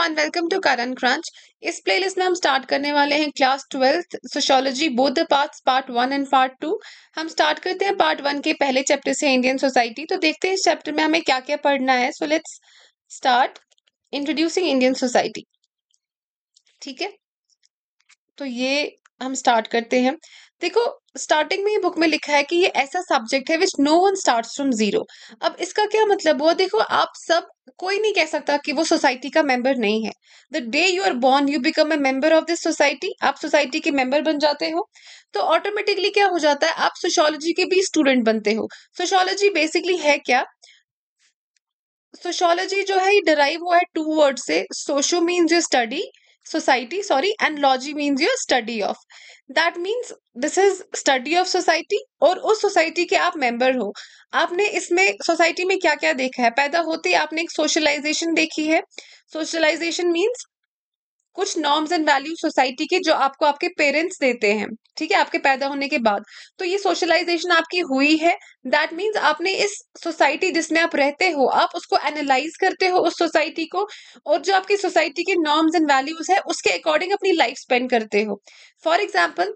Everyone welcome to Karan crunch इस playlist में हम स्टार्ट करने वाले हैं class twelfth sociology both the parts part one and part two हम स्टार्ट करते हैं पार्ट वन के पहले चैप्टर से इंडियन सोसाइटी तो देखते हैं इस चैप्टर में हमें क्या क्या पढ़ना है so let's start introducing Indian society ठीक है तो ये हम स्टार्ट करते हैं देखो स्टार्टिंग में ही बुक में लिखा है कि ये ऐसा सब्जेक्ट है which no one starts from zero अब इसका क्या मतलब हुआ देखो आप सब कोई नहीं कह सकता कि वो सोसाइटी का मेंबर नहीं है the day you are born you become a member of this society आप सोसाइटी के मेंबर बन जाते हो तो ऑटोमेटिकली क्या हो जाता है आप सोशोलॉजी के भी स्टूडेंट बनते हो सोशोलॉजी बेसिकली है क्या सोशोलॉजी जो है ये डराइव हुआ है टू वर्ड से socio means you study society sorry and logy means your study of that means this is study of society और उस सोसाइटी के आप मेंबर हो आपने इसमें सोसाइटी में क्या क्या देखा है पैदा होते ही आपने एक सोशलाइजेशन देखी है सोशलाइजेशन मीन्स कुछ नॉर्म्स एंड वैल्यू सोसाइटी के जो आपको आपके पेरेंट्स देते हैं ठीक है आपके पैदा होने के बाद तो ये सोशलाइजेशन आपकी हुई है दैट मीन्स आपने इस सोसाइटी जिसमें आप रहते हो आप उसको एनालाइज करते हो उस सोसाइटी को और जो आपकी सोसाइटी के नॉर्म्स एंड वैल्यूज है उसके अकॉर्डिंग अपनी लाइफ स्पेंड करते हो फॉर एग्जाम्पल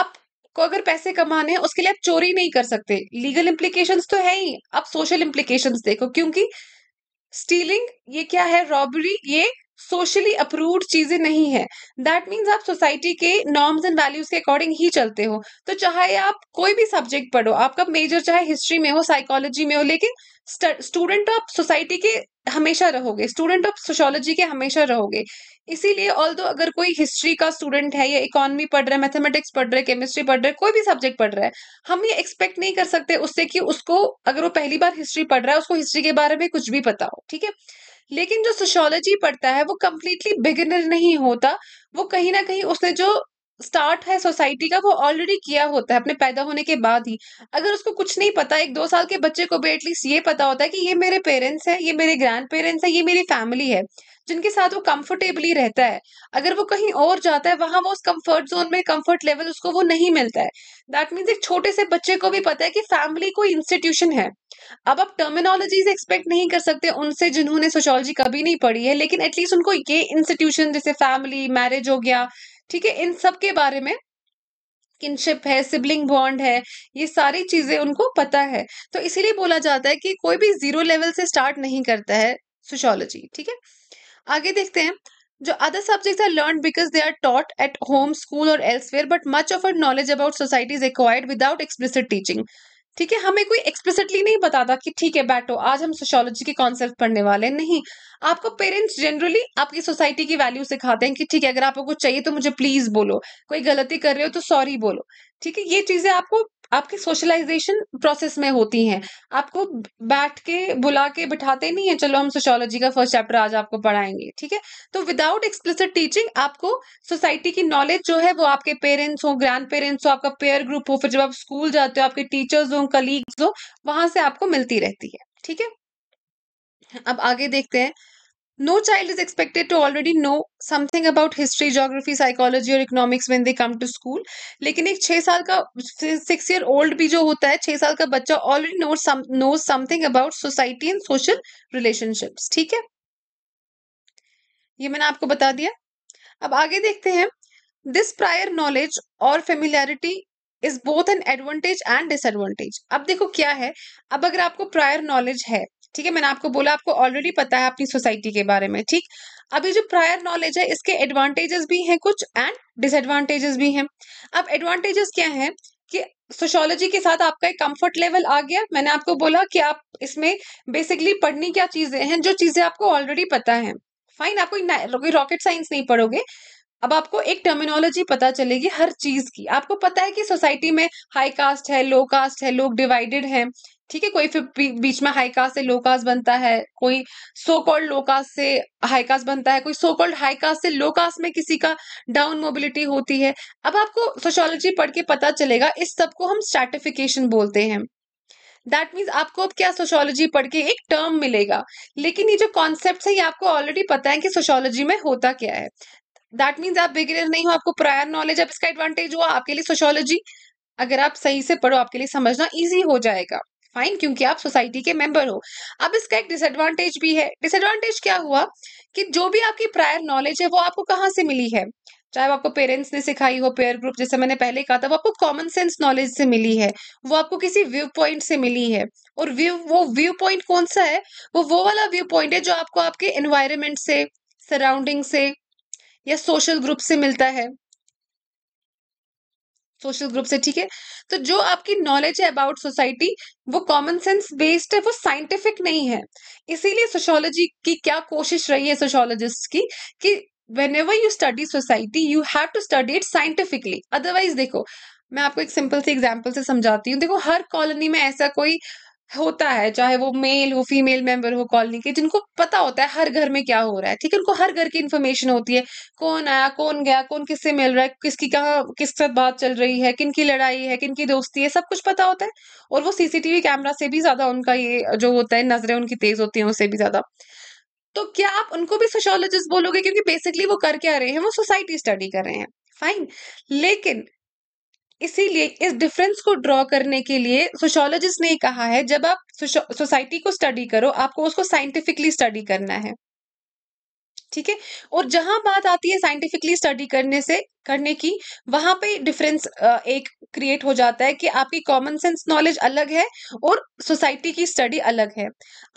आप को अगर पैसे कमाने हैं उसके लिए आप चोरी नहीं कर सकते लीगल इम्प्लीकेशन तो है ही आप सोशल इम्प्लीकेशन देखो क्योंकि स्टीलिंग ये क्या है रॉबरी ये सोशली अप्रूव्ड चीजें नहीं है दैट मीन्स आप सोसाइटी के नॉर्म्स एंड वैल्यूज के अकॉर्डिंग ही चलते हो तो चाहे आप कोई भी सब्जेक्ट पढ़ो आपका मेजर चाहे हिस्ट्री में हो साइकोलॉजी में हो लेकिन स्टूडेंट ऑफ सोसाइटी के हमेशा रहोगे स्टूडेंट ऑफ सोशोलॉजी के हमेशा रहोगे इसीलिए ऑल दो अगर कोई हिस्ट्री का स्टूडेंट है या इकोनॉमी पढ़ रहा है मैथमेटिक्स पढ़ रहा है केमिस्ट्री पढ़ रहा है कोई भी सब्जेक्ट पढ़ रहा है हम ये एक्सपेक्ट नहीं कर सकते उससे कि उसको अगर वो पहली बार हिस्ट्री पढ़ रहा है उसको हिस्ट्री के बारे में कुछ भी पता हो ठीक है लेकिन जो सोशोलॉजी पढ़ता है वो कम्प्लीटली बिगिनर नहीं होता वो कहीं ना कहीं उसने जो स्टार्ट है सोसाइटी का वो ऑलरेडी किया होता है अपने पैदा होने के बाद ही अगर उसको कुछ नहीं पता एक दो साल के बच्चे को भी एटलीस्ट ये पता होता है कि ये मेरे पेरेंट्स हैं ये मेरे ग्रैंड पेरेंट्स हैं ये मेरी फैमिली है जिनके साथ वो कंफर्टेबली रहता है अगर वो कहीं और जाता है वहां वो उस कंफर्ट जोन में कंफर्ट लेवल उसको वो नहीं मिलता है दैट मीन्स एक छोटे से बच्चे को भी पता है कि फैमिली कोई इंस्टीट्यूशन है अब आप टर्मिनोलॉजीज एक्सपेक्ट नहीं कर सकते उनसे जिन्होंने सोशोलॉजी कभी नहीं पढ़ी है लेकिन एटलीस्ट उनको ये इंस्टीट्यूशन जैसे फैमिली मैरिज हो गया ठीक है इन सब के बारे में किनशिप है सिबलिंग बॉन्ड है ये सारी चीजें उनको पता है तो इसीलिए बोला जाता है कि कोई भी जीरो लेवल से स्टार्ट नहीं करता है सोशोलॉजी ठीक है आगे देखते हैं जो other subjects are learn because they are taught at home school और elsewhere but much of our knowledge about society is acquired without explicit teaching ठीक है हमें कोई एक्सप्लिसिटली नहीं बताता कि ठीक है बैठो आज हम सोशोलॉजी के कॉन्सेप्ट पढ़ने वाले हैं नहीं आपको पेरेंट्स जनरली आपकी सोसाइटी की वैल्यू सिखाते हैं कि ठीक है अगर आपको कुछ चाहिए तो मुझे प्लीज बोलो कोई गलती कर रहे हो तो सॉरी बोलो ठीक है ये चीजें आपको आपके सोशलाइजेशन प्रोसेस में होती हैं आपको बैठ के बुला के बिठाते नहीं है चलो हम सोशोलॉजी का फर्स्ट चैप्टर आज आपको पढ़ाएंगे ठीक है तो विदाउट एक्सप्लिसिट टीचिंग आपको सोसाइटी की नॉलेज जो है वो आपके पेरेंट्स हो ग्रैंड पेरेंट्स हो आपका पेयर ग्रुप हो फिर जब आप स्कूल जाते हो आपके टीचर्स हो कलीग्स हो वहां से आपको मिलती रहती है ठीक है अब आगे देखते हैं no child is expected to already know something about history geography psychology और economics when they come to school लेकिन एक छः साल का सिक्स ईयर ओल्ड भी जो होता है छह साल का बच्चा already know know something about society and social relationship ठीक है ये मैंने आपको बता दिया अब आगे देखते हैं दिस प्रायर नॉलेज और familiarity is both an advantage and disadvantage अब देखो क्या है अब अगर आपको प्रायर नॉलेज है ठीक है मैंने आपको बोला आपको ऑलरेडी पता है अपनी सोसाइटी के बारे में ठीक अभी जो प्रायर नॉलेज है इसके एडवांटेजेस भी हैं कुछ एंड डिसएडवांटेजेस भी हैं अब एडवांटेजेस क्या हैं कि सोशोलॉजी के साथ आपका एक कंफर्ट लेवल आ गया मैंने आपको बोला कि आप इसमें बेसिकली पढ़नी क्या चीजें हैं जो चीजें आपको ऑलरेडी पता है फाइन आप कोई कोई रॉकेट साइंस नहीं पढ़ोगे अब आपको एक टर्मिनोलॉजी पता चलेगी हर चीज की आपको पता है कि सोसाइटी में हाई कास्ट है लो कास्ट है लोग डिवाइडेड हैं ठीक है कोई फिर बीच में हाई कास्ट से लो कास्ट बनता है कोई सो कॉल्ड लो कास्ट से हाई कास्ट बनता है कोई सो कॉल्ड हाई कास्ट से लो कास्ट में किसी का डाउन मोबिलिटी होती है अब आपको सोशोलॉजी पढ़ के पता चलेगा इस सब को हम स्ट्रेटिफिकेशन बोलते हैं दैट मीन्स आपको अब क्या सोशोलॉजी पढ़ के एक टर्म मिलेगा लेकिन ये जो कॉन्सेप्ट है ये आपको ऑलरेडी पता है कि सोशोलॉजी में होता क्या है दैट मीन्स आप बिगिनर नहीं हो आपको प्रायर नॉलेज अब इसका एडवांटेज हुआ आपके लिए सोशोलॉजी अगर आप सही से पढ़ो आपके लिए समझना ईजी हो जाएगा फाइन क्योंकि आप सोसाइटी के मेंबर हो अब इसका एक डिसएडवांटेज भी है डिसएडवांटेज क्या हुआ कि जो भी आपकी प्रायर नॉलेज है वो आपको कहाँ से मिली है चाहे वो आपको पेरेंट्स ने सिखाई हो पेयर ग्रुप जैसे मैंने पहले कहा था वो आपको कॉमन सेंस नॉलेज से मिली है वो आपको किसी व्यू पॉइंट से मिली है और व्यू वो व्यू पॉइंट कौन सा है वो वो वाला व्यू पॉइंट है जो आपको आपके एनवायरमेंट से सराउंडिंग से या सोशल ग्रुप से मिलता है सोशल ग्रुप से ठीक है तो जो आपकी नॉलेज है अबाउट सोसाइटी वो कॉमन सेंस बेस्ड है वो साइंटिफिक नहीं है इसीलिए सोशोलॉजी की क्या कोशिश रही है सोशोलॉजिस्ट की कि whenever you study society you have to study it scientifically otherwise देखो मैं आपको एक सिंपल से एग्जाम्पल से समझाती हूँ देखो हर कॉलोनी में ऐसा कोई होता है चाहे वो मेल हो फीमेल मेंबर हो कॉलोनी के जिनको पता होता है हर घर में क्या हो रहा है ठीक है उनको हर घर की इन्फॉर्मेशन होती है कौन आया कौन गया कौन किससे मिल रहा है किसकी कहाँ किस साथ बात चल रही है किन की लड़ाई है किन की दोस्ती है सब कुछ पता होता है और वो सीसीटीवी कैमरा से भी ज्यादा उनका ये जो होता है नजरें उनकी तेज होती हैं उससे भी ज्यादा तो क्या आप उनको भी सोशोलॉजिस्ट बोलोगे क्योंकि बेसिकली वो कर क्या रहे हैं वो सोसाइटी स्टडी कर रहे हैं फाइन लेकिन इसीलिए इस डिफरेंस को ड्रॉ करने के लिए सोशोलॉजिस्ट ने कहा है जब आप सोसाइटी को स्टडी करो आपको उसको साइंटिफिकली स्टडी करना है ठीक है और जहां बात आती है साइंटिफिकली स्टडी करने से करने की वहां पे डिफरेंस एक क्रिएट हो जाता है कि आपकी कॉमन सेंस नॉलेज अलग है और सोसाइटी की स्टडी अलग है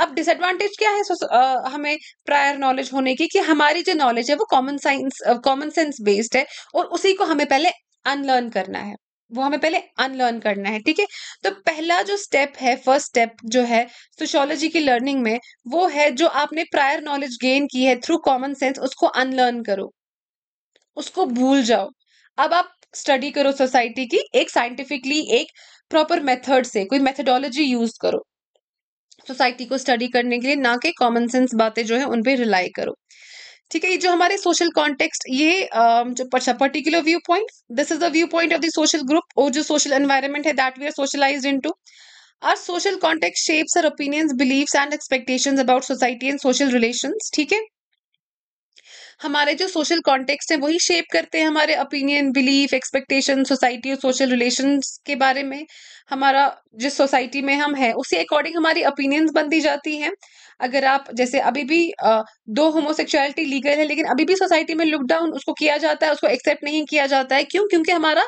अब डिसएडवांटेज क्या है हमें प्रायर नॉलेज होने की कि हमारी जो नॉलेज है वो common science common sense based है और उसी को हमें पहले अनलर्न करना है वो हमें पहले अनलर्न करना है ठीक है तो पहला जो स्टेप है फर्स्ट स्टेप जो है सोशोलॉजी की लर्निंग में वो है जो आपने प्रायर नॉलेज गेन की है थ्रू कॉमन सेंस उसको अनलर्न करो उसको भूल जाओ अब आप स्टडी करो सोसाइटी की एक साइंटिफिकली एक प्रॉपर मेथड से कोई मेथडोलॉजी यूज करो सोसाइटी को स्टडी करने के लिए ना कि कॉमन सेंस बातें जो है उन पर रिलाई करो ठीक है ये जो हमारे सोशल कॉन्टेक्स्ट ये जो particular view point this is the view point of the social group और जो सोशल एनवायरमेंट है that we are socialize into our social context shapes our opinions believe and expectation about society and social relation ठीक है हमारे जो social context है वही shape करते हैं हमारे ओपिनियन बिलीफ एक्सपेक्टेशन सोसाइटी और सोशल रिलेशन के बारे में हमारा जिस सोसाइटी में हम हैं उसी अकॉर्डिंग हमारी ओपिनियंस बनती जाती हैं अगर आप जैसे अभी भी दो होमोसेक्सुअलिटी लीगल है लेकिन अभी भी सोसाइटी में लुक डाउन उसको किया जाता है उसको एक्सेप्ट नहीं किया जाता है क्यों क्योंकि हमारा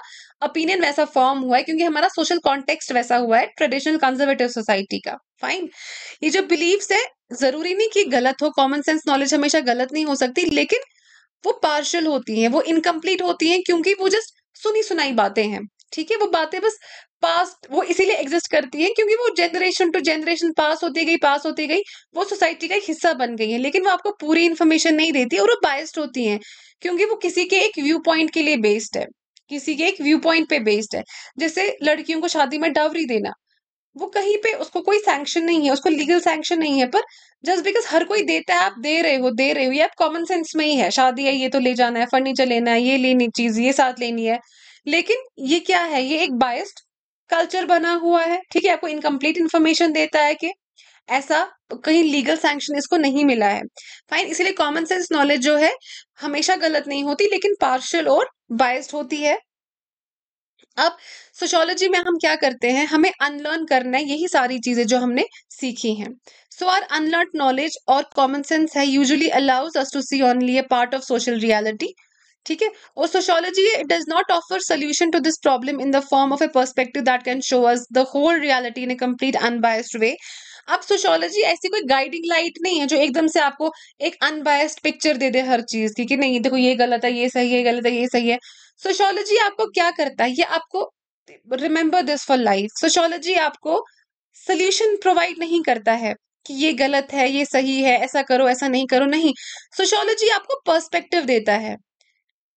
ओपिनियन वैसा फॉर्म हुआ है क्योंकि हमारा सोशल कॉन्टेक्स्ट वैसा हुआ है ट्रेडिशनल कंजर्वेटिव सोसाइटी का फाइन ये जो बिलीव्स है जरूरी नहीं कि गलत हो कॉमन सेंस नॉलेज हमेशा गलत नहीं हो सकती लेकिन वो पार्शल होती हैं वो इनकम्प्लीट होती हैं क्योंकि वो जस्ट सुनी सुनाई बातें हैं ठीक है वो बातें बस पास वो इसीलिए एग्जिस्ट करती है क्योंकि वो जनरेशन टू जनरेशन पास होती गई पास होती गई वो सोसाइटी का एक हिस्सा बन गई है लेकिन वो आपको पूरी इन्फॉर्मेशन नहीं देती और वो बायस्ड होती हैं क्योंकि वो किसी के एक व्यू पॉइंट के लिए बेस्ड है किसी के एक व्यू पॉइंट पे बेस्ड है जैसे लड़कियों को शादी में डावरी देना वो कहीं पे उसको कोई सैंक्शन नहीं है उसको लीगल सैंक्शन नहीं है पर जस्ट बिकॉज हर कोई देता है आप दे रहे हो दे रहे हो ये आप कॉमन सेंस में ही है शादी है ये तो ले जाना है फर्नीचर लेना है ये लेनी चीज ये साथ लेनी है लेकिन ये क्या है ये एक बायस्ड कल्चर बना हुआ है ठीक है आपको इनकम्प्लीट इन्फॉर्मेशन देता है कि ऐसा कहीं लीगल सैंक्शन इसको नहीं मिला है फाइन इसलिए कॉमन सेंस नॉलेज जो है हमेशा गलत नहीं होती लेकिन पार्शल और बायस्ड होती है अब सोशोलॉजी में हम क्या करते हैं हमें अनलर्न करना है यही सारी चीजें जो हमने सीखी हैं सो आर अनलर्न नॉलेज और कॉमन सेंस है usually allows us to see only a part of social reality ठीक है और sociology it does not offer solution to this problem in the form of a perspective that can show us the whole reality in a complete unbiased way अब sociology ऐसी कोई guiding light नहीं है जो एकदम से आपको एक अनबायस्ड पिक्चर दे दे हर चीज की कि नहीं देखो ये गलत है ये सही है गलत है ये सही है सोशोलॉजी आपको क्या करता है ये आपको remember this for life sociology आपको सोल्यूशन प्रोवाइड नहीं करता है कि ये गलत है ये सही है ऐसा करो ऐसा नहीं करो नहीं सोशोलॉजी आपको पर्सपेक्टिव देता है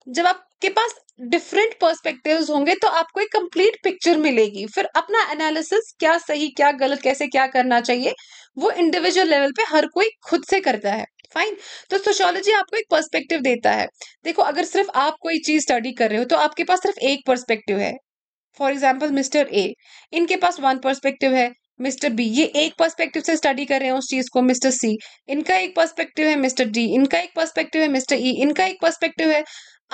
जब आपके पास डिफरेंट पर्सपेक्टिव्स होंगे तो आपको एक कंप्लीट पिक्चर मिलेगी फिर अपना एनालिसिस क्या सही क्या गलत कैसे क्या करना चाहिए वो इंडिविजुअल लेवल पे हर कोई खुद से करता है फाइन तो सोशोलॉजी आपको एक पर्सपेक्टिव देता है देखो अगर सिर्फ आप कोई चीज स्टडी कर रहे हो तो आपके पास सिर्फ एक पर्सपेक्टिव है फॉर एग्जाम्पल मिस्टर ए इनके पास वन पर्सपेक्टिव है मिस्टर बी ये एक पर्सपेक्टिव से स्टडी कर रहे हैं उस चीज को मिस्टर सी इनका एक पर्सपेक्टिव है मिस्टर डी इनका एक पर्सपेक्टिव है मिस्टर ई e, इनका एक पर्सपेक्टिव है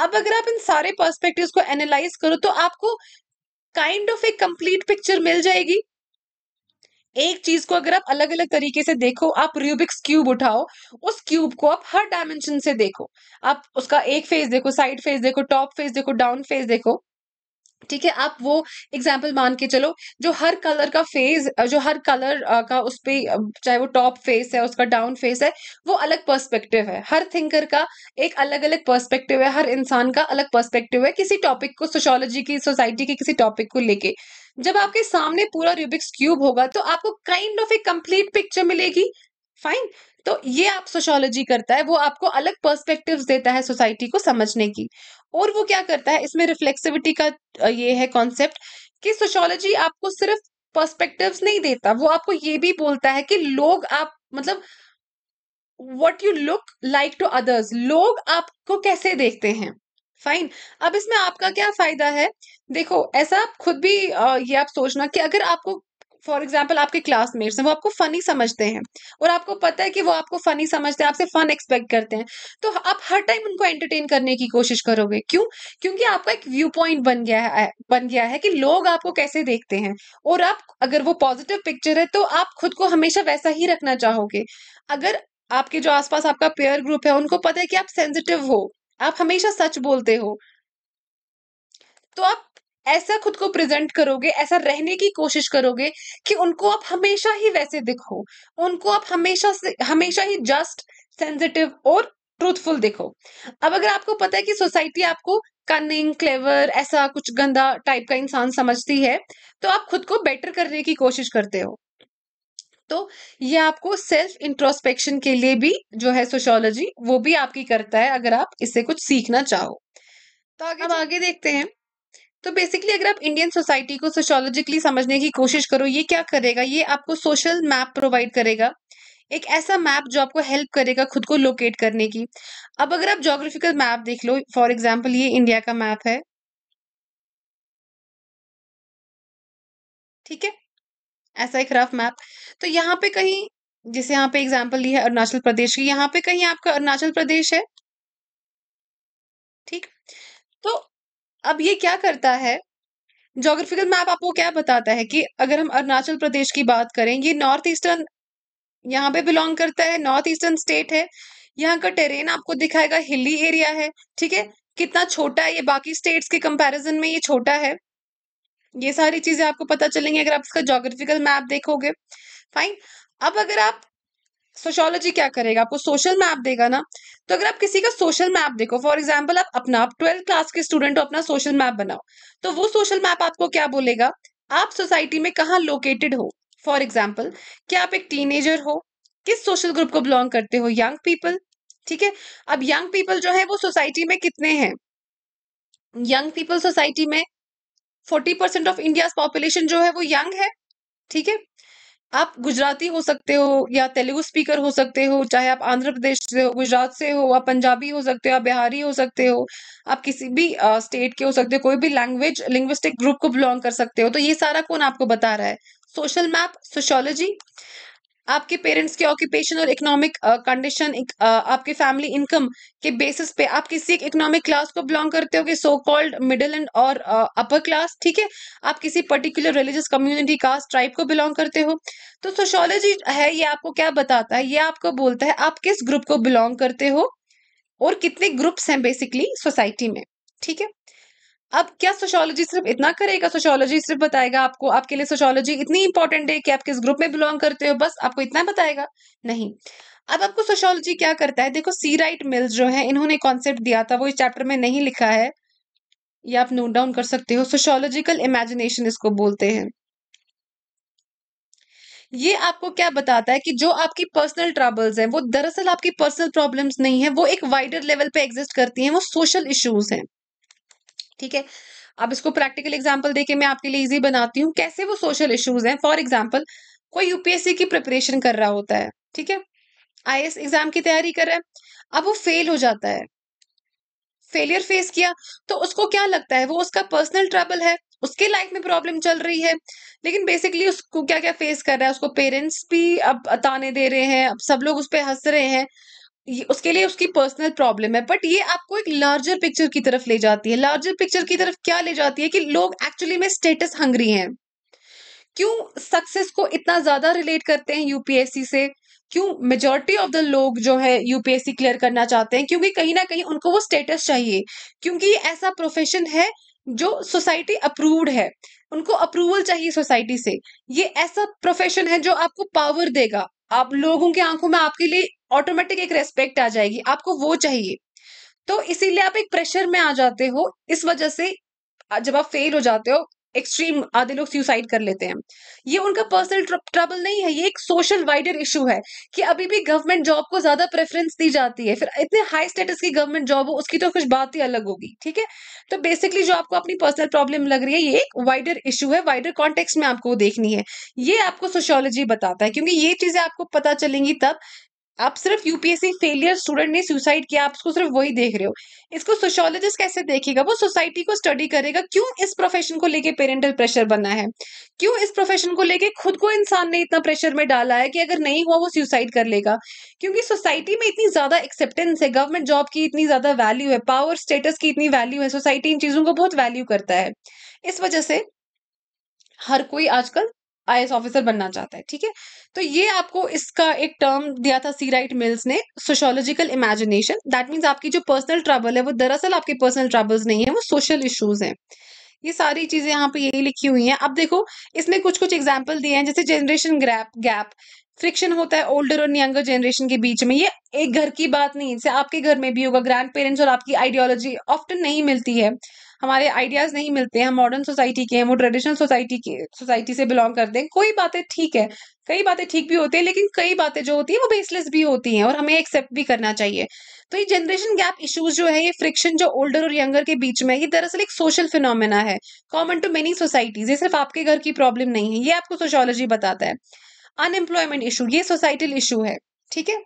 अब अगर आप इन सारे पर्सपेक्टिव्स को एनालाइज करो तो आपको kind of a complete picture मिल जाएगी एक चीज को अगर आप अलग अलग तरीके से देखो आप रूबिक्स क्यूब उठाओ उस क्यूब को आप हर डायमेंशन से देखो आप उसका एक फेज देखो साइड फेस देखो टॉप फेस देखो डाउन फेज देखो ठीक है आप वो एग्जाम्पल मान के चलो जो हर कलर का फेज जो हर कलर का उस पर चाहे वो टॉप फेस है उसका डाउन फेस है वो अलग पर्सपेक्टिव है हर थिंकर का एक अलग अलग पर्सपेक्टिव है हर इंसान का अलग पर्सपेक्टिव है किसी टॉपिक को सोशोलॉजी की सोसाइटी के किसी टॉपिक को लेके जब आपके सामने पूरा रूबिक्स क्यूब होगा तो आपको kind of a complete picture मिलेगी फाइन तो ये आप सोशोलॉजी करता है वो आपको अलग पर्सपेक्टिव देता है सोसाइटी को समझने की और वो क्या करता है इसमें रिफ्लेक्सिविटी का ये है कॉन्सेप्ट कि सोशोलॉजी आपको सिर्फ पर्सपेक्टिव नहीं देता वो आपको ये भी बोलता है कि लोग आप मतलब what you look like to others लोग आपको कैसे देखते हैं फाइन अब इसमें आपका क्या फायदा है देखो ऐसा आप खुद भी ये आप सोचना कि अगर आपको फॉर एग्जाम्पल आपके क्लासमेट्स हैं वो आपको फनी समझते हैं और आपको पता है कि वो आपको फनी समझते हैं आपसे फन एक्सपेक्ट करते हैं तो आप हर टाइम उनको एंटरटेन करने की कोशिश करोगे क्यों क्योंकि आपका एक व्यू पॉइंट बन गया है बन गया है कि लोग आपको कैसे देखते हैं और आप अगर वो पॉजिटिव पिक्चर है तो आप खुद को हमेशा वैसा ही रखना चाहोगे अगर आपके जो आसपास आपका पेयर ग्रुप है उनको पता है कि आप सेंसिटिव हो आप हमेशा सच बोलते हो तो आप ऐसा खुद को प्रेजेंट करोगे ऐसा रहने की कोशिश करोगे कि उनको आप हमेशा ही वैसे दिखो उनको आप हमेशा से हमेशा ही जस्ट सेंसिटिव और ट्रूथफुल दिखो अब अगर आपको पता है कि सोसाइटी आपको कनिंग क्लेवर ऐसा कुछ गंदा टाइप का इंसान समझती है तो आप खुद को बेटर करने की कोशिश करते हो तो ये आपको सेल्फ इंट्रोस्पेक्शन के लिए भी जो है सोशोलॉजी वो भी आपकी करता है अगर आप इससे कुछ सीखना चाहो तो आगे हम अच्छा। आगे देखते हैं तो बेसिकली अगर आप इंडियन सोसाइटी को सोशोलॉजिकली समझने की कोशिश करो ये क्या करेगा ये आपको सोशल मैप प्रोवाइड करेगा एक ऐसा मैप जो आपको हेल्प करेगा खुद को लोकेट करने की अब अगर आप जोग्राफिकल मैप देख लो फॉर एग्जाम्पल ये इंडिया का मैप है ठीक है ऐसा एक रफ मैप तो यहाँ पे कहीं जैसे यहाँ पे एग्जाम्पल ली है अरुणाचल प्रदेश की यहाँ पे कहीं आपका अरुणाचल प्रदेश है ठीक तो अब ये क्या करता है जोग्राफिकल मैप आपको क्या बताता है कि अगर हम अरुणाचल प्रदेश की बात करें ये नॉर्थ ईस्टर्न यहाँ पे बिलोंग करता है नॉर्थ ईस्टर्न स्टेट है यहाँ का टेरेन आपको दिखाएगा हिली एरिया है ठीक है कितना छोटा है ये बाकी स्टेट्स के कंपैरिजन में ये छोटा है ये सारी चीजें आपको पता चलेंगी अगर आप इसका जोग्राफिकल मैप देखोगे फाइन अब अगर आप सोशोलॉजी क्या करेगा आपको सोशल मैप देगा ना तो अगर आप किसी का सोशल मैप देखो फॉर एग्जाम्पल आप अपना आप ट्वेल्थ क्लास के स्टूडेंट हो अपना सोशल मैप बनाओ तो वो सोशल मैप आपको क्या बोलेगा आप सोसाइटी में कहाँ लोकेटेड हो फॉर एग्जाम्पल क्या आप एक टीनेजर हो किस सोशल ग्रुप को बिलोंग करते हो यंग पीपल ठीक है अब यंग पीपल जो है वो सोसाइटी में कितने हैं यंग पीपल सोसाइटी में forty percent of India population जो है वो यंग है ठीक है आप गुजराती हो सकते हो या तेलुगु स्पीकर हो सकते हो चाहे आप आंध्र प्रदेश से हो गुजरात से हो आप पंजाबी हो सकते हो आप बिहारी हो सकते हो आप किसी भी स्टेट के हो सकते हो कोई भी लैंग्वेज लिंग्विस्टिक ग्रुप को बिलोंग कर सकते हो तो ये सारा कौन आपको बता रहा है सोशल मैप सोशोलॉजी आपके पेरेंट्स के ऑक्यूपेशन और इकोनॉमिक uh, कंडीशन uh, आपके फैमिली इनकम के बेसिस पे आप किसी एक इकोनॉमिक क्लास को बिलोंग करते हो सो कॉल्ड मिडिल एंड और अपर uh, क्लास ठीक है आप किसी particular religious community caste tribe को बिलोंग करते हो तो सोशोलॉजी है ये आपको क्या बताता है ये आपको बोलता है आप किस ग्रुप को बिलोंग करते हो और कितने ग्रुप्स हैं बेसिकली सोसाइटी में ठीक है अब क्या सोशोलॉजी सिर्फ इतना करेगा सोशोलॉजी सिर्फ बताएगा आपको आपके लिए सोशोलॉजी इतनी इंपॉर्टेंट है कि आप किस ग्रुप में बिलोंग करते हो बस आपको इतना बताएगा नहीं अब आपको सोशोलॉजी क्या करता है देखो सी राइट मिल्स जो है इन्होंने कॉन्सेप्ट दिया था वो इस चैप्टर में नहीं लिखा है या आप नोट डाउन कर सकते हो सोशोलॉजिकल इमेजिनेशन इसको बोलते हैं ये आपको क्या बताता है कि जो आपकी पर्सनल ट्रबल्स हैं वो दरअसल आपकी पर्सनल प्रॉब्लम्स नहीं है वो एक वाइडर लेवल पे एग्जिस्ट करती हैं वो सोशल इश्यूज हैं ठीक है अब इसको प्रैक्टिकल एग्जाम्पल देके मैं आपके लिए इजी बनाती हूँ कैसे वो सोशल इश्यूज हैं फॉर एग्जाम्पल कोई यूपीएससी की प्रिपरेशन कर रहा होता है ठीक है आई एग्जाम की तैयारी कर रहा है अब वो फेल हो जाता है फेलियर फेस किया तो उसको क्या लगता है वो उसका पर्सनल ट्रबल है उसके लाइफ में प्रॉब्लम चल रही है लेकिन बेसिकली उसको क्या क्या फेस कर रहा है उसको पेरेंट्स भी अब ताने दे रहे हैं अब सब लोग उस पर हंस रहे हैं उसके लिए उसकी पर्सनल प्रॉब्लम है बट ये आपको एक लार्जर पिक्चर की तरफ ले जाती है लार्जर पिक्चर की तरफ क्या ले जाती है कि लोग एक्चुअली में स्टेटस हंग्री हैं क्यों सक्सेस को इतना ज्यादा रिलेट करते हैं यूपीएससी से क्यों मेजोरिटी ऑफ द लोग जो है यूपीएससी क्लियर करना चाहते हैं क्योंकि कहीं ना कहीं उनको वो स्टेटस चाहिए क्योंकि ये ऐसा प्रोफेशन है जो सोसाइटी अप्रूव्ड है उनको अप्रूवल चाहिए सोसाइटी से ये ऐसा प्रोफेशन है जो आपको पावर देगा आप लोगों की आंखों में आपके लिए ऑटोमेटिक एक रेस्पेक्ट आ जाएगी आपको वो चाहिए तो इसीलिए आप एक प्रेशर में आ जाते हो इस वजह से जब आप फेल हो जाते हो एक्सट्रीम आधे लोग सुसाइड कर लेते हैं ये उनका पर्सनल ट्रबल नहीं है ये एक सोशल वाइडर इशू है कि अभी भी गवर्नमेंट जॉब को ज्यादा प्रेफरेंस दी जाती है फिर इतने हाई स्टेटस की गवर्नमेंट जॉब हो उसकी तो कुछ बात ही अलग होगी ठीक है तो बेसिकली जो आपको अपनी पर्सनल प्रॉब्लम लग रही है ये एक वाइडर इशू है वाइडर कॉन्टेक्स्ट में आपको देखनी है ये आपको सोशोलॉजी बताता है क्योंकि ये चीजें आपको पता चलेंगी तब आप सिर्फ यूपीएससी फेलियर स्टूडेंट ने सुसाइड किया आप उसको सिर्फ वही देख रहे हो इसको सोशोलॉजिस्ट कैसे देखेगा वो सोसाइटी को स्टडी करेगा क्यों इस प्रोफेशन को लेके पेरेंटल प्रेशर बना है क्यों इस प्रोफेशन को लेके खुद को इंसान ने इतना प्रेशर में डाला है कि अगर नहीं हुआ वो सुसाइड कर लेगा क्योंकि सोसाइटी में इतनी ज्यादा एक्सेप्टेंस है गवर्नमेंट जॉब की इतनी ज्यादा वैल्यू है पावर स्टेटस की इतनी वैल्यू है सोसाइटी इन चीजों को बहुत वैल्यू करता है इस वजह से हर कोई आजकल आई ऑफिसर बनना चाहता है ठीक है तो ये आपको इसका एक टर्म दिया था सी राइट मिल्स ने सोशोलॉजिकल इमेजिनेशन दैट मीन्स आपकी जो पर्सनल ट्रबल है वो दरअसल आपके पर्सनल ट्रबल्स नहीं है वो सोशल इश्यूज हैं ये सारी चीजें यहाँ पे यही लिखी हुई हैं अब देखो इसमें कुछ कुछ एग्जाम्पल दिए हैं जैसे जनरेशन ग्रैप गैप फ्रिक्शन होता है ओल्डर और यंगर जनरेशन के बीच में ये एक घर की बात नहीं है आपके घर में भी होगा ग्रैंड पेरेंट्स और आपकी आइडियोलॉजी ऑफ्टन नहीं मिलती है हमारे आइडियाज नहीं मिलते हैं हम मॉडर्न सोसाइटी के हैं वो ट्रेडिशनल सोसाइटी के सोसाइटी से बिलोंग करते हैं कोई बातें ठीक है कई बातें ठीक भी होती है लेकिन कई बातें जो होती है वो बेसलेस भी होती हैं और हमें एक्सेप्ट भी करना चाहिए तो ये जनरेशन गैप इश्यूज जो है ये फ्रिक्शन जो ओल्डर और यंगर के बीच में ये दरअसल एक सोशल फिनोमेना है कॉमन टू मेनी सोसाइटीज ये सिर्फ आपके घर की प्रॉब्लम नहीं है ये आपको सोशोलॉजी बताता है अनएम्प्लॉयमेंट इशू ये सोसाइटल इशू है ठीक है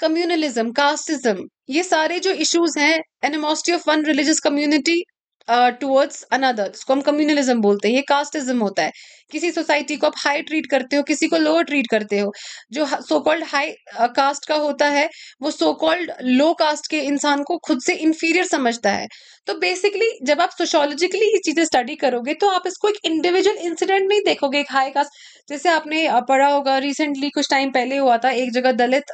कम्युनलिज्म कास्टिज्म ये सारे जो इश्यूज हैं animosity of one religious community towards another जिसको हम कम्युनलिज्म बोलते हैं ये कास्टिज्म होता है किसी सोसाइटी को आप हाई ट्रीट करते हो किसी को लोअर ट्रीट करते हो जो सो कॉल्ड हाई कास्ट का होता है वो सो कॉल्ड लो कास्ट के इंसान को खुद से इंफीरियर समझता है तो बेसिकली जब आप सोशोलॉजिकली ये चीजें स्टडी करोगे तो आप इसको एक इंडिविजुअल इंसिडेंट नहीं देखोगे एक हाई कास्ट जैसे आपने पढ़ा होगा रिसेंटली कुछ टाइम पहले हुआ था एक जगह दलित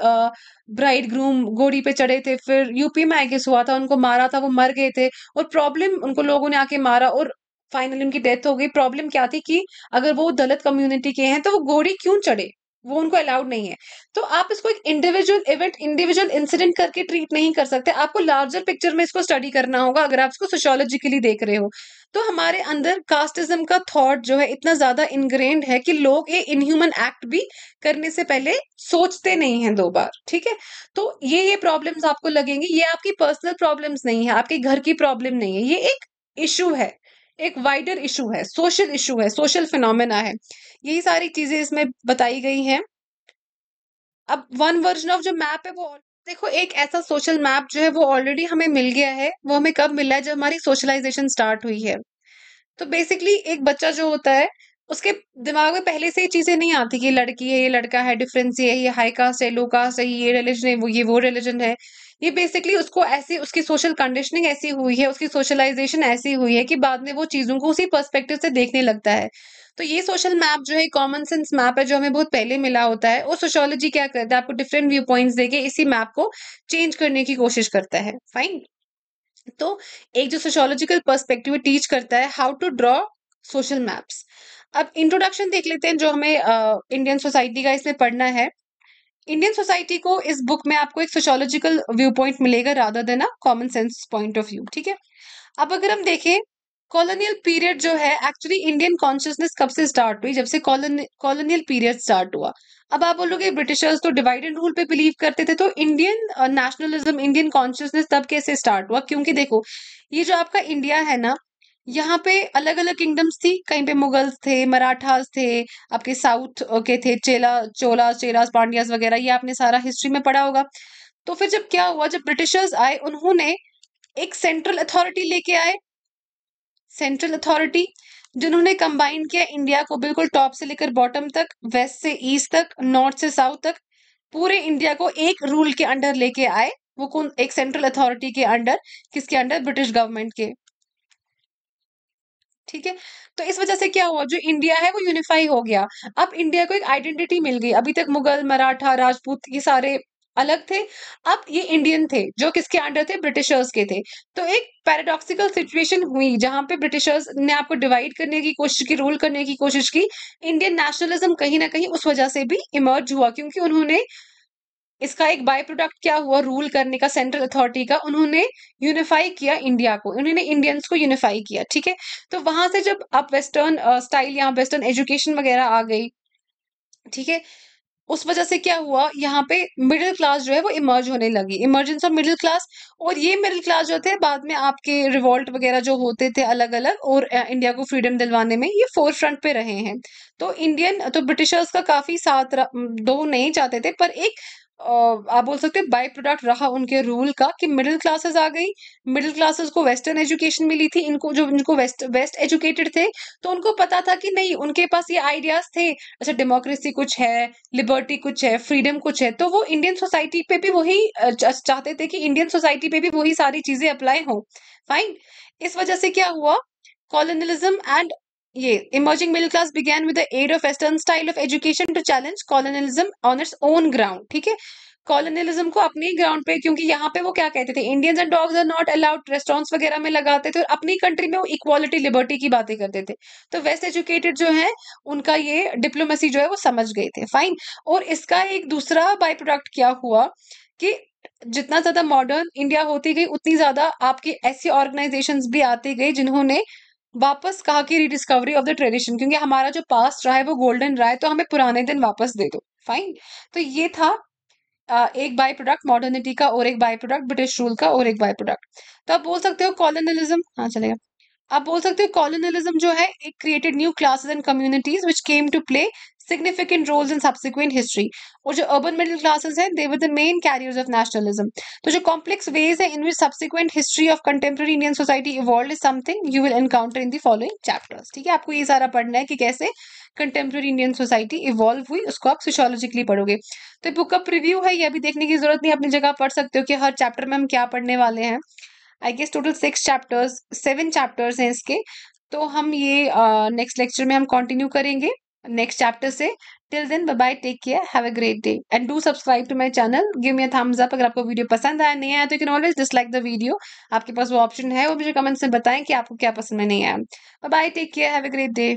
ब्राइड ग्रूम घोड़ी पे चढ़े थे फिर यूपी में आई हुआ था उनको मारा था वो मर गए थे और प्रॉब्लम उनको लोगों ने आके मारा और फाइनली उनकी डेथ हो गई प्रॉब्लम क्या थी कि अगर वो दलित कम्युनिटी के हैं तो वो घोड़ी क्यों चढ़े वो उनको अलाउड नहीं है तो आप इसको एक इंडिविजुअल इवेंट इंडिविजुअल इंसिडेंट करके ट्रीट नहीं कर सकते आपको लार्जर पिक्चर में इसको स्टडी करना होगा अगर आप इसको सोशोलॉजिकली देख रहे हो तो हमारे अंदर कास्टिज्म का थॉट जो है इतना ज्यादा इनग्रेंड है कि लोग ये इनह्यूमन एक्ट भी करने से पहले सोचते नहीं हैं दो बार ठीक है तो ये ये प्रॉब्लम्स आपको लगेंगी ये आपकी पर्सनल प्रॉब्लम्स नहीं है आपके घर की प्रॉब्लम नहीं है ये एक इशू है एक वाइडर इशू है सोशल इशू है सोशल फिनोमेना है यही सारी चीजें इसमें बताई गई हैं अब वन वर्जन ऑफ जो मैप है वो देखो एक ऐसा सोशल मैप जो है वो ऑलरेडी हमें मिल गया है वो हमें कब मिला है जब हमारी सोशलाइजेशन स्टार्ट हुई है तो बेसिकली एक बच्चा जो होता है उसके दिमाग में पहले से ही चीज़ें नहीं आती कि लड़की है ये लड़का है डिफरेंस ये है ये हाई कास्ट है लो कास्ट है ये रिलीजन है वो ये वो रिलीजन है ये बेसिकली उसको ऐसी उसकी सोशल कंडीशनिंग ऐसी हुई है उसकी सोशलाइजेशन ऐसी हुई है कि बाद में वो चीज़ों को उसी पर्सपेक्टिव से देखने लगता है तो ये सोशल मैप जो है कॉमन सेंस मैप है जो हमें बहुत पहले मिला होता है और सोशोलॉजी क्या करता है आपको डिफरेंट व्यू पॉइंट देके इसी मैप को चेंज करने की कोशिश करता है फाइन तो एक जो सोशोलॉजिकल पर्सपेक्टिव टीच करता है how to draw social maps अब इंट्रोडक्शन देख लेते हैं जो हमें इंडियन सोसाइटी का इसमें पढ़ना है इंडियन सोसाइटी को इस बुक में आपको एक सोशोलॉजिकल व्यू पॉइंट मिलेगा राधा देना common sense point of view ठीक है अब अगर हम देखें कॉलोनियल पीरियड जो है एक्चुअली इंडियन कॉन्शियसनेस कब से स्टार्ट हुई जब से कॉलोनियल पीरियड स्टार्ट हुआ अब आप बोलोगे ब्रिटिशर्स तो डिवाइड एंड रूल पे बिलीव करते थे तो इंडियन नेशनलिज्म इंडियन कॉन्शियसनेस तब कैसे स्टार्ट हुआ क्योंकि देखो ये जो आपका इंडिया है ना यहाँ पे अलग अलग किंगडम्स थी कहीं पे मुगल्स थे मराठास थे आपके साउथ के थे चेला चोला चेरास पांड्यास वगैरह ये आपने सारा हिस्ट्री में पढ़ा होगा तो फिर जब क्या हुआ जब ब्रिटिशर्स आए उन्होंने एक सेंट्रल अथॉरिटी लेके आए सेंट्रल अथॉरिटी जिन्होंने कंबाइन किया इंडिया को बिल्कुल टॉप से लेकर बॉटम तक वेस्ट से ईस्ट तक नॉर्थ से साउथ तक पूरे इंडिया को एक रूल के अंडर लेके आए वो कौन एक सेंट्रल अथॉरिटी के अंडर किसके अंडर ब्रिटिश गवर्नमेंट के ठीक है तो इस वजह से क्या हुआ जो इंडिया है वो यूनिफाई हो गया अब इंडिया को एक आइडेंटिटी मिल गई अभी तक मुगल मराठा राजपूत ये सारे अलग थे अब ये इंडियन थे जो किसके अंडर थे ब्रिटिशर्स के थे तो एक पैराडॉक्सिकल सिचुएशन हुई जहां पे ब्रिटिशर्स ने आपको डिवाइड करने की कोशिश की रूल करने की कोशिश की इंडियन नेशनलिज्म कहीं ना कहीं उस वजह से भी इमर्ज हुआ क्योंकि उन्होंने इसका एक बाय प्रोडक्ट क्या हुआ रूल करने का सेंट्रल अथॉरिटी का उन्होंने यूनिफाई किया इंडिया को उन्होंने इंडियंस को यूनिफाई किया ठीक है तो वहां से जब आप वेस्टर्न स्टाइल या वेस्टर्न एजुकेशन वगैरह आ गई ठीक है उस वजह से क्या हुआ यहाँ पे मिडिल क्लास जो है वो इमर्ज होने लगी इमर्जेंस ऑफ मिडिल क्लास और ये मिडिल क्लास जो थे बाद में आपके रिवॉल्ट वगैरह जो होते थे अलग अलग और इंडिया को फ्रीडम दिलवाने में ये फोर फ्रंट पे रहे हैं तो इंडियन तो ब्रिटिशर्स का काफी साथ दो नहीं चाहते थे पर एक आप बोल सकते हैं बाई प्रोडक्ट रहा उनके रूल का कि मिडिल क्लासेस आ गई मिडिल क्लासेस को वेस्टर्न एजुकेशन मिली थी इनको जो इनको वेस्ट वेस्ट एजुकेटेड थे तो उनको पता था कि नहीं उनके पास ये आइडियाज थे अच्छा डेमोक्रेसी कुछ है लिबर्टी कुछ है फ्रीडम कुछ है तो वो इंडियन सोसाइटी पे भी वही चाहते थे कि इंडियन सोसाइटी पे भी वही सारी चीजें अप्लाई हों फाइन इस वजह से क्या हुआ कॉलोनलिज्म एंड ये emerging middle class began with aid of western style of education to challenge challenge on its own ground ठीक है कॉलोनलिज्म को अपने ग्राउंड पे क्योंकि यहाँ पे वो क्या कहते थे Indians and dogs are not allowed restaurants वगैरह में लगाते थे और अपनी कंट्री में वो इक्वालिटी लिबर्टी की बातें करते थे तो वेस्ट एजुकेटेड जो है उनका ये डिप्लोमेसी जो है वो समझ गए थे फाइन और इसका एक दूसरा बाई प्रोडक्ट क्या हुआ कि जितना ज्यादा मॉडर्न इंडिया होती गई उतनी ज्यादा आपकी ऐसी ऑर्गेनाइजेशंस भी आती गई जिन्होंने वापस कहा कि रीडिस्कवरी ऑफ द ट्रेडिशन क्योंकि हमारा जो पास्ट रहा है वो गोल्डन रहा है तो हमें पुराने दिन वापस दे दो फाइन तो ये था एक बाय प्रोडक्ट मॉडर्निटी का और एक बाय प्रोडक्ट ब्रिटिश रूल का और एक बाय प्रोडक्ट तो आप बोल सकते हो कॉलोनलिज्म हाँ चलेगा आप बोल सकते हो कॉलोनलिज्म जो है एक created new classes and communities which came to play significant roles in subsequent history. और जो urban middle classes हैं, they were the main carriers of nationalism. तो जो complex ways हैं in which subsequent history of contemporary Indian society evolved is something you will encounter in the following chapters. ठीक है आपको ये सारा पढ़ना है कि कैसे कंटेम्प्रेरी इंडियन सोसाइटी इवॉल्व हुई उसको आप सोशोलॉजिकली पढ़ोगे तो बुक का प्रिव्यू है ये अभी देखने की जरूरत नहीं अपनी जगह पढ़ सकते हो कि हर चैप्टर में हम क्या पढ़ने वाले हैं I guess total six chapters seven chapters हैं इसके तो हम ये नेक्स्ट uh, लेक्चर में हम कंटिन्यू करेंगे नेक्स्ट चैप्टर से till then bye bye take care have a great day and do subscribe to my channel give me a thumbs up अगर आपको वीडियो पसंद आया नहीं आया तो you can always dislike the video आपके पास वो ऑप्शन है वो मुझे कमेंट्स में बताएं कि आपको क्या पसंद में नहीं आया bye bye take care have a great day